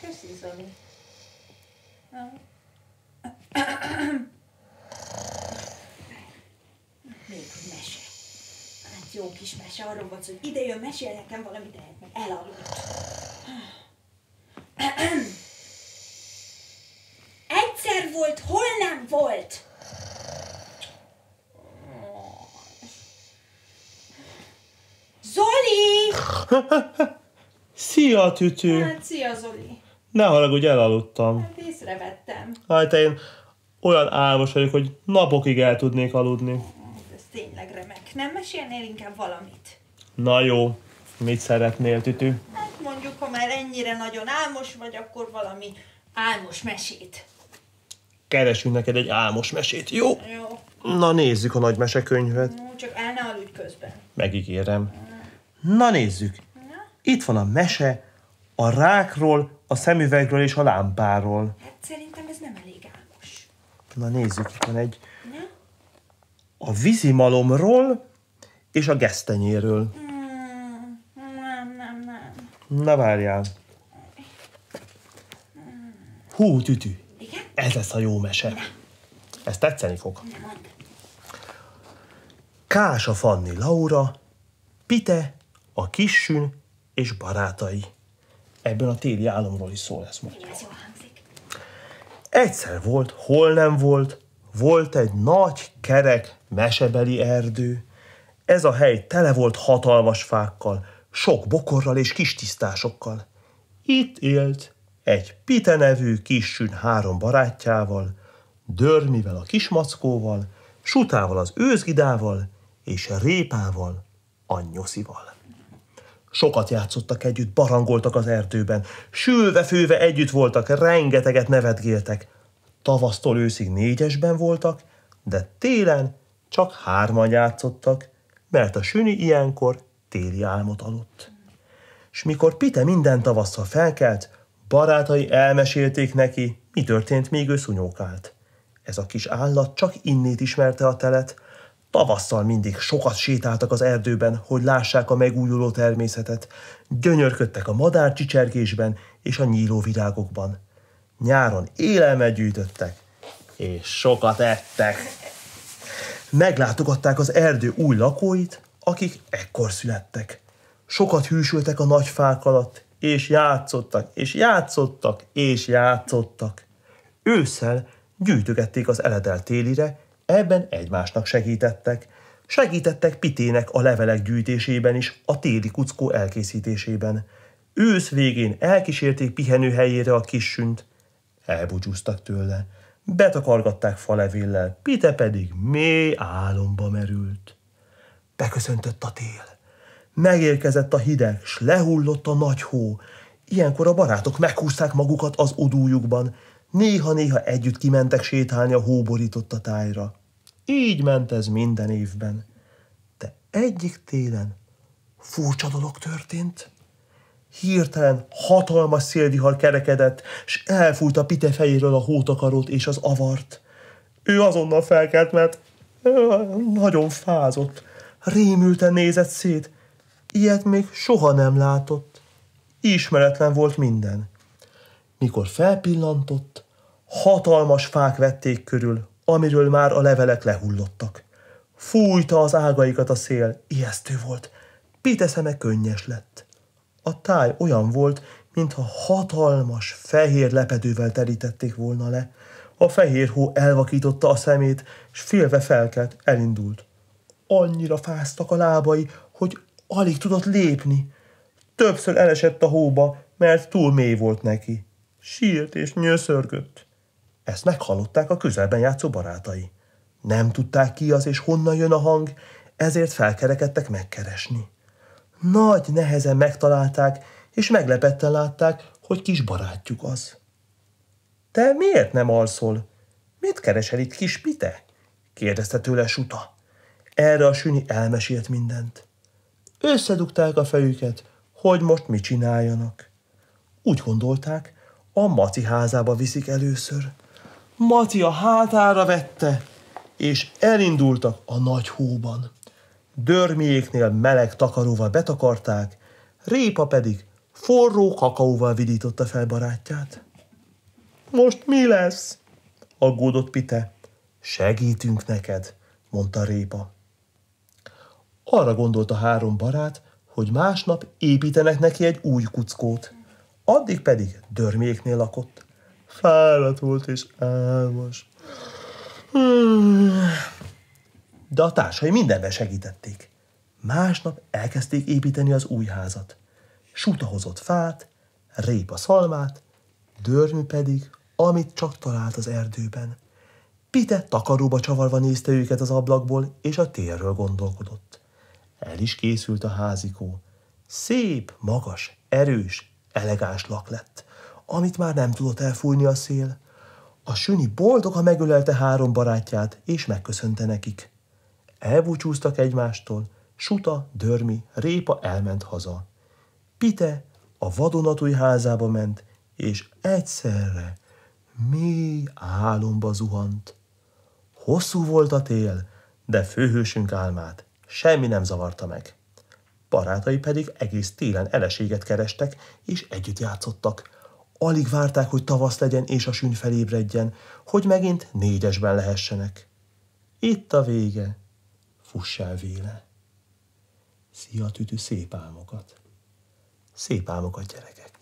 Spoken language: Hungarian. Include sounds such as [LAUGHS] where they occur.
Köszi, Zoli. Még egy mese. Hát jó kis mese, arról volt, hogy ide jön, mesél nekem valamit, de meg elaludt. Zoli! [LAUGHS] Szia, tütő! Hát, szia, Zoli! Ne haragudj, elaludtam. Hát észrevettem. Hát én olyan álmos vagyok, hogy napokig el tudnék aludni. Ez tényleg remek. Nem mesélnél inkább valamit? Na jó. Mit szeretnél, tütő? Hát mondjuk, ha már ennyire nagyon álmos vagy, akkor valami álmos mesét. Keresünk neked egy álmos mesét, jó? Jó. Na nézzük a nagy mesekönyvet. Csak el ne aludj közben. Megígérem. Na nézzük, itt van a mese a rákról, a szemüvegről és a lámpáról. Hát szerintem ez nem elég álmos. Na nézzük, itt van egy ne? a vízimalomról és a gesztenyéről. Hmm, nem, nem, nem. Na várjál. Hú, tütű. Igen? Ez lesz a jó mese. Ez tetszeni fog. Nem Kása Fanni Laura, Pite a kissün és barátai. Ebben a téli álomról is szól ez mondja. Egyszer volt, hol nem volt, volt egy nagy, kerek, mesebeli erdő. Ez a hely tele volt hatalmas fákkal, sok bokorral és kis tisztásokkal. Itt élt egy Pite nevű kissün három barátjával, Dörmivel a kismackóval, Sutával az őzgidával és Répával a nyoszival. Sokat játszottak együtt, barangoltak az erdőben. Sülve-főve együtt voltak, rengeteget nevetgéltek. Tavasztól őszig négyesben voltak, de télen csak hárman játszottak, mert a süni ilyenkor téli álmot aludt. És mikor Pite minden tavasszal felkelt, barátai elmesélték neki, mi történt, még ő szunyókált. Ez a kis állat csak innét ismerte a telet, Tavasszal mindig sokat sétáltak az erdőben, hogy lássák a megújuló természetet. Gyönyörködtek a madárcsicsergésben és a nyíló virágokban. Nyáron élelmet gyűjtöttek, és sokat ettek. Meglátogatták az erdő új lakóit, akik ekkor születtek. Sokat hűsültek a nagy fák alatt, és játszottak, és játszottak, és játszottak. Ősszel gyűjtögették az eledel télire, Ebben egymásnak segítettek. Segítettek Pitének a levelek gyűjtésében is, a téli kuckó elkészítésében. Ősz végén elkísérték pihenőhelyére a kissünt. Elbúcsúztak tőle. Betakargatták levéllel, Pite pedig mély álomba merült. Beköszöntött a tél. Megérkezett a hideg, s lehullott a nagy hó. Ilyenkor a barátok meghúzták magukat az odújukban, Néha-néha együtt kimentek sétálni a a tájra. Így ment ez minden évben. De egyik télen furcsa dolog történt. Hirtelen hatalmas szélvihar kerekedett, és elfújt a Pite fejéről a hótakarót és az avart. Ő azonnal felkelt, mert nagyon fázott. Rémülten nézett szét. Ilyet még soha nem látott. Ismeretlen volt minden. Mikor felpillantott, hatalmas fák vették körül, amiről már a levelek lehullottak. Fújta az ágaikat a szél, ijesztő volt. Pite szeme könnyes lett. A táj olyan volt, mintha hatalmas fehér lepedővel terítették volna le. A fehér hó elvakította a szemét, s félve felkelt, elindult. Annyira fáztak a lábai, hogy alig tudott lépni. Többször elesett a hóba, mert túl mély volt neki sírt és nyöszörgött. Ezt meghallották a közelben játszó barátai. Nem tudták ki az és honnan jön a hang, ezért felkerekedtek megkeresni. Nagy nehezen megtalálták, és meglepetten látták, hogy kis barátjuk az. Te miért nem alszol? Mit keresel itt kis Pite? kérdezte tőle Suta. Erre a süni elmesélt mindent. Összedugták a fejüket, hogy most mit csináljanak. Úgy gondolták, a Mati házába viszik először. Mati a hátára vette, és elindultak a nagy hóban. Dörmiéknél meleg takaróval betakarták, Répa pedig forró kakaóval vidította fel barátját. Most mi lesz? aggódott Pite. Segítünk neked, mondta Répa. Arra gondolt a három barát, hogy másnap építenek neki egy új kuckót. Addig pedig dörméknél lakott. Fáradt volt és álmos. De a társai mindenben segítették. Másnap elkezdték építeni az új házat. Suta hozott fát, répa szalmát, dörmű pedig, amit csak talált az erdőben. Pite takaróba csavarva nézte őket az ablakból, és a térről gondolkodott. El is készült a házikó. Szép, magas, erős, elegáns lak lett, amit már nem tudott elfújni a szél. A süni boldog, ha megölelte három barátját, és megköszönte nekik. Elbúcsúztak egymástól, Suta, Dörmi, Répa elment haza. Pite a vadonatúj házába ment, és egyszerre mély álomba zuhant. Hosszú volt a tél, de főhősünk álmát semmi nem zavarta meg barátai pedig egész télen eleséget kerestek, és együtt játszottak. Alig várták, hogy tavasz legyen és a sűn felébredjen, hogy megint négyesben lehessenek. Itt a vége. Fuss el véle. Szia, tütű, szép álmokat. Szép álmokat, gyerekek.